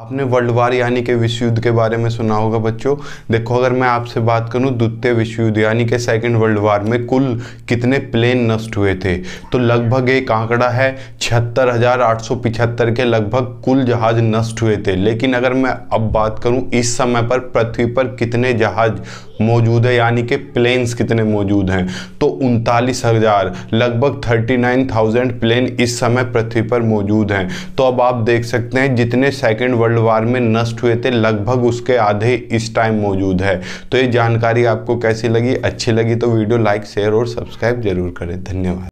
आपने world war यानी कि विश्व युद्ध के बारे में सुना होगा बच्चों देखो अगर मैं आपसे बात करूं द्वितीय विश्व युद्ध यानी कि सेकंड वर्ल्ड वार में कुल कितने प्लेन नष्ट हुए थे तो लगभग एक आंकड़ा है छिहत्तर हजार आठ सौ पिछहत्तर के लगभग कुल जहाज नष्ट हुए थे लेकिन अगर मैं अब बात करूं इस समय पर पृथ्वी पर कितने जहाज मौजूद है यानी कि प्लेन्स कितने मौजूद हैं तो उनतालीस हज़ार लगभग थर्टी नाइन थाउजेंड प्लेन इस समय पृथ्वी पर मौजूद हैं तो अब आप देख सकते हैं जितने सेकेंड वर्ल्ड वार में नष्ट हुए थे लगभग उसके आधे इस टाइम मौजूद है तो ये जानकारी आपको कैसी लगी अच्छी लगी तो वीडियो लाइक शेयर और सब्सक्राइब जरूर करें धन्यवाद